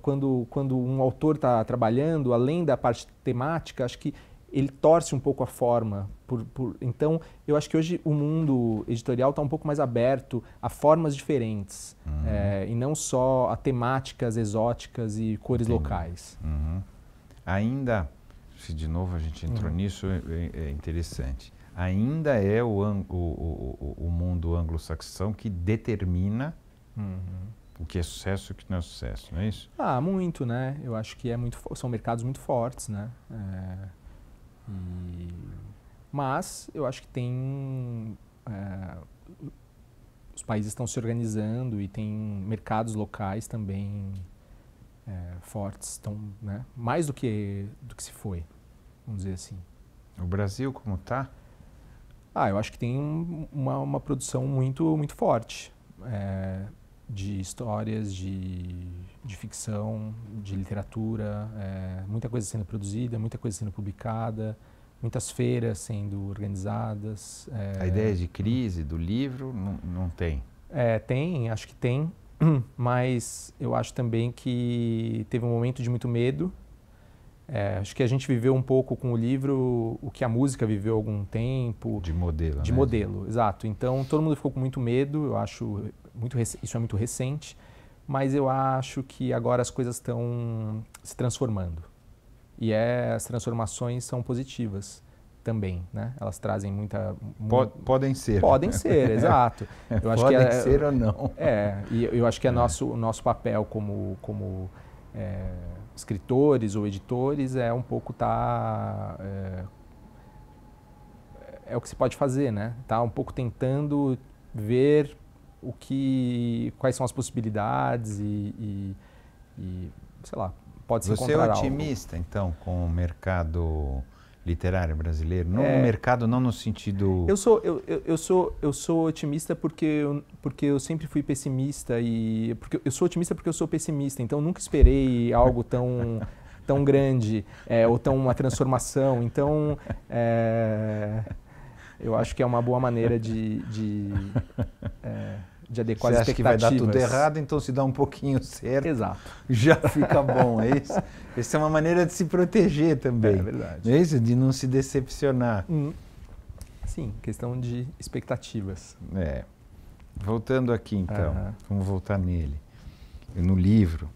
quando, quando um autor está trabalhando, além da parte temática, acho que ele torce um pouco a forma. Por, por... Então, eu acho que hoje o mundo editorial está um pouco mais aberto a formas diferentes uhum. é, e não só a temáticas exóticas e cores Entendi. locais. Uhum.
Ainda, se de novo a gente entrou uhum. nisso, é, é, é interessante. Ainda é o, o, o, o mundo anglo-saxão que determina uhum. o que é sucesso e o que não é sucesso, não é isso?
Ah, muito, né? Eu acho que é muito, são mercados muito fortes, né? É mas eu acho que tem. É, os países estão se organizando e tem mercados locais também é, fortes, estão, né? mais do que, do que se foi, vamos dizer assim. O Brasil, como está? Ah, eu acho que tem uma, uma produção muito, muito forte é, de histórias, de de ficção, de literatura, é, muita coisa sendo produzida, muita coisa sendo publicada, muitas feiras sendo organizadas. É, a ideia de
crise do livro não, não tem?
É, tem, acho que tem, [CLEARS THROAT] mas eu acho também que teve um momento de muito medo. É, acho que a gente viveu um pouco com o livro o que a música viveu algum tempo. De modelo. De né? modelo, exato. Então todo mundo ficou com muito medo, eu acho muito isso é muito recente mas eu acho que agora as coisas estão se transformando. E é, as transformações são positivas também, né? Elas trazem muita... podem ser. Podem ser, [LAUGHS] exato. Eu acho podem que é, ser ou não. É, e eu acho que é, é. Nosso, nosso papel como, como é, escritores ou editores é um pouco estar... Tá, é, é o que se pode fazer, né? Tá um pouco tentando ver o que, quais são as possibilidades e, e, e sei lá, pode ser se Você é otimista,
algo. então, com o mercado literário brasileiro? No é, mercado, não no sentido... Eu
sou, eu, eu, sou, eu sou otimista porque eu, porque eu sempre fui pessimista e... Porque eu sou otimista porque eu sou pessimista, então nunca esperei algo tão... [LAUGHS] tão grande é, ou tão uma transformação então é, eu acho que é uma boa maneira de, de é, de adequar Você acha que vai dar tudo errado,
então se dá um pouquinho [LAUGHS] certo, Exato. já fica bom. É isso? Essa é uma maneira de se proteger também. É verdade. É isso? De não se decepcionar.
Hum. Sim, questão de expectativas.
É. Voltando aqui então, uhum. vamos voltar nele, no livro,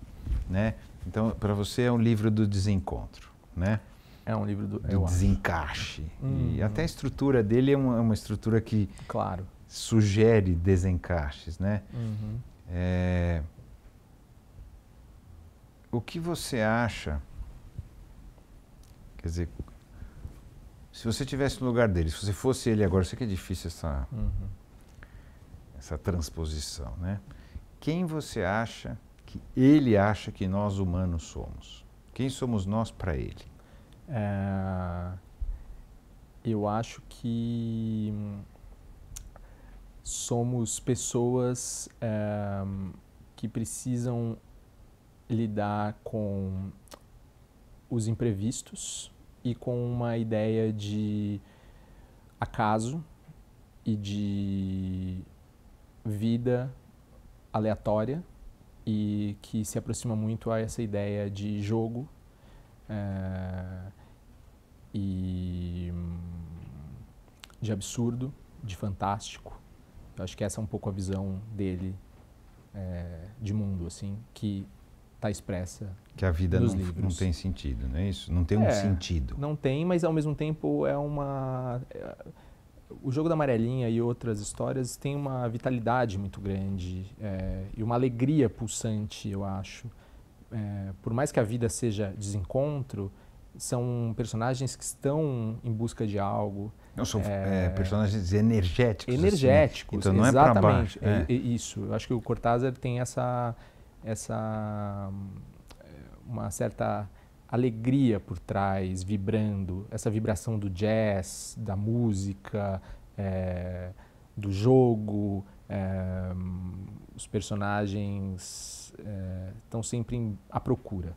né? Então, para você é um livro do desencontro, né? É um livro do, do desencaixe. Hum, e hum. até a estrutura dele é uma, é uma estrutura que claro sugere desencaixes, né? Uhum. É, o que você acha? Quer dizer, se você tivesse no lugar dele, se você fosse ele agora, eu sei que é difícil essa, uhum. essa transposição, né? Quem você acha que ele acha que nós humanos somos? Quem somos nós para ele?
É, eu acho que somos pessoas é, que precisam lidar com os imprevistos e com uma ideia de acaso e de vida aleatória e que se aproxima muito a essa ideia de jogo é, e hum, de absurdo, de fantástico eu acho que essa é um pouco a visão dele é, de mundo, assim, que está expressa. Que a vida não, não, tem
sentido, não é isso? Não tem é, um sentido.
Não tem, mas ao mesmo tempo é uma. É, o jogo da amarelinha e outras histórias tem uma vitalidade muito grande é, e uma alegria pulsante, eu acho. É, por mais que a vida seja desencontro, são personagens que estão em busca de algo. Não, são é, é, personagens
energéticos. Assim. Energéticos, assim. então, não é exatamente. É,
é, isso. Eu acho que o Cortázar tem essa, essa uma certa alegria por trás, vibrando, essa vibração do jazz, da música, é, do jogo. É, os personagens estão sempre em, à procura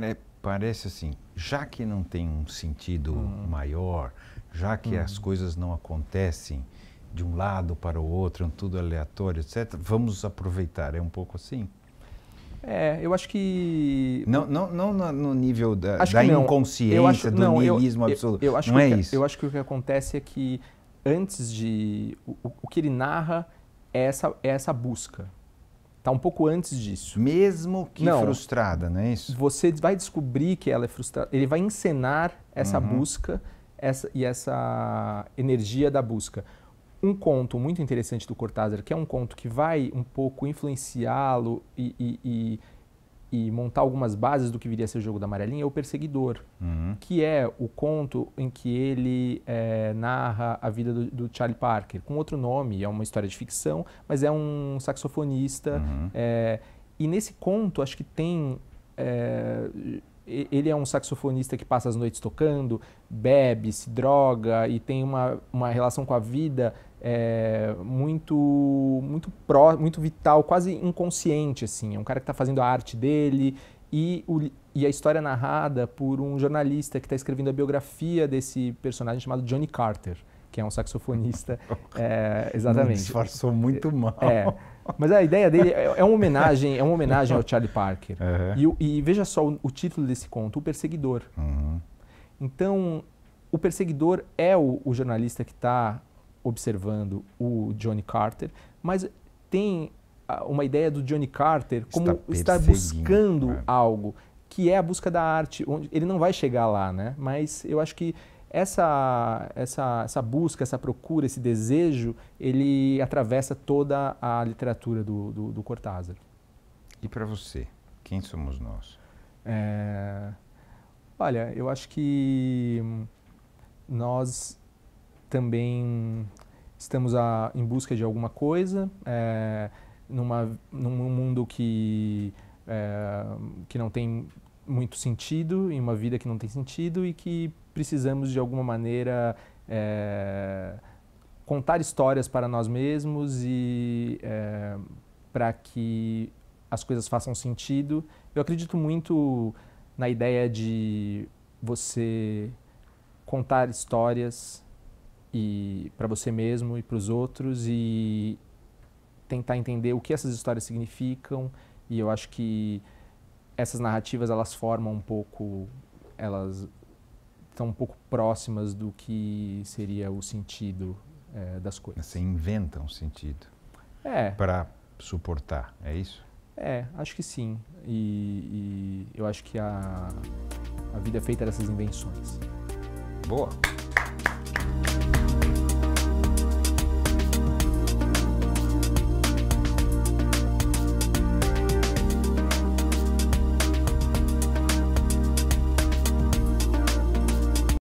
né,
parece assim, já que não tem um sentido hum. maior, já que hum. as coisas não acontecem de um lado para o outro, é um tudo aleatório, etc., vamos aproveitar. É um pouco assim?
É, eu acho que.
Não, não, não no nível
da, da inconsciência, acho, do não, nihilismo eu, absoluto. Eu, eu acho não é que, isso. Eu acho que o que acontece é que antes de. O, o que ele narra é essa, é essa busca. Está um pouco antes disso. Mesmo que não, frustrada, não é isso? Você vai descobrir que ela é frustrada. Ele vai encenar essa uhum. busca essa, e essa energia da busca. Um conto muito interessante do Cortázar, que é um conto que vai um pouco influenciá-lo e, e, e e montar algumas bases do que viria a ser o jogo da amarelinha é o Perseguidor, uhum. que é o conto em que ele é, narra a vida do, do, Charlie Parker, com outro nome, é uma história de ficção, mas é um saxofonista. Uhum. É, e nesse conto, acho que tem. É, ele é um saxofonista que passa as noites tocando, bebe, se droga e tem uma, uma relação com a vida é, muito muito pró, muito vital, quase inconsciente assim. É um cara que está fazendo a arte dele e, o, e a história é narrada por um jornalista que está escrevendo a biografia desse personagem chamado Johnny Carter, que é um saxofonista. [LAUGHS] é, exatamente. Não disfarçou muito mal. É, mas a ideia dele é, é uma homenagem, é uma homenagem ao Charlie Parker. Uhum. E, e, veja só o, o, título desse conto, O Perseguidor. Uhum. Então, o perseguidor é o, o jornalista que está observando o Johnny Carter, mas tem uma ideia do Johnny Carter como está, estar buscando é. algo, que é a busca da arte, onde ele não vai chegar lá, né? Mas eu acho que essa, essa, essa busca, essa procura, esse desejo, ele atravessa toda a literatura do, do, do Cortázar. E para você, quem somos nós? É... Olha, eu acho que nós também estamos a, em busca de alguma coisa, é, numa, num mundo que, é, que não tem muito sentido, em uma vida que não tem sentido e que precisamos de alguma maneira é, contar histórias para nós mesmos e é, para que as coisas façam sentido. Eu acredito muito na ideia de você contar histórias e para você mesmo e para os outros e tentar entender o que essas histórias significam e eu acho que essas narrativas elas formam um pouco elas estão um pouco próximas do que seria o sentido é, das coisas. Você inventa um sentido. É. Para suportar, é isso? É, acho que sim. E, e eu acho que a, a vida é feita dessas invenções. Boa!